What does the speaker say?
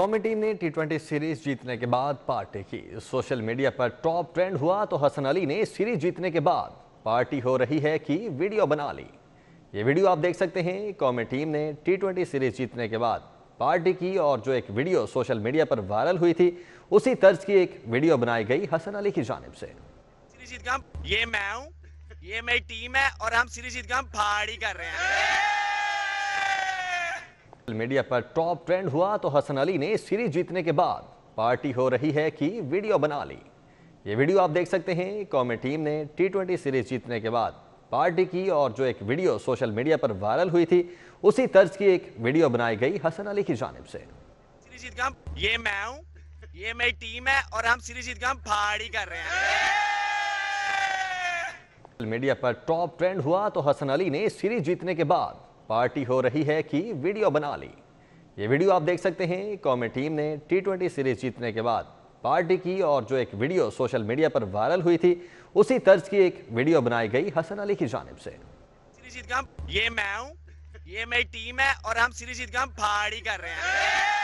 team ने T series जीतने के बाद पार्टी की सोशल मीडिया पर टॉप ट्रेंड हुआ तो हसन अली ने सीरीज जीतने के बाद पार्टी हो रही है कि वीडियो बना ली ये वीडियो आप देख सकते हैं कौमी टीम ने टी ट्वेंटी सीरीज जीतने के बाद पार्टी की और जो एक वीडियो सोशल मीडिया पर वायरल हुई थी उसी तर्ज की एक वीडियो बनाई गई हसन अली की जानब से ये मैं हूँ ये मेरी टीम है और हम सीरीज जीत का हम पहाड़ी कर रहे हैं मीडिया पर टॉप ट्रेंड हुआ तो हसन अली ने सीरीज जीतने के बाद पार्टी हो रही है कि वीडियो बना ली ये वीडियो आप देख सकते हैं कौमी टीम ने टी सीरीज जीतने के बाद पार्टी की और जो एक वीडियो सोशल मीडिया पर वायरल हुई थी उसी तर्ज की एक वीडियो बनाई गई हसन अली की जानब से ये मैं हूँ ये मेरी टीम है और हम सीरीज जीत का पार्टी कर रहे हैं मीडिया पर टॉप ट्रेंड हुआ तो हसन अली ने सीरीज जीतने के बाद पार्टी हो रही है कि वीडियो बना ली ये वीडियो आप देख सकते हैं कॉमे टीम ने टी सीरीज जीतने के बाद पार्टी की और जो एक वीडियो सोशल मीडिया पर वायरल हुई थी उसी तर्ज की एक वीडियो बनाई गई हसन अली की जानब से ये मैं हूँ ये मेरी टीम है और हम सीरीज जीत का भाड़ी कर रहे हैं